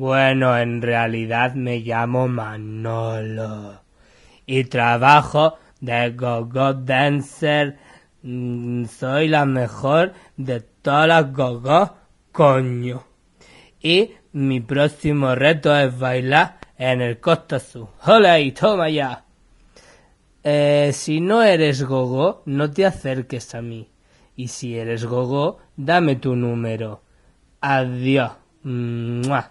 Bueno, en realidad me llamo Manolo y trabajo de gogo -go dancer. Mm, soy la mejor de todas las gogo, -go, coño. Y mi próximo reto es bailar en el Costa Sur. ¡Hola y toma ya! Eh, si no eres gogo, no te acerques a mí. Y si eres gogo, dame tu número. Adiós.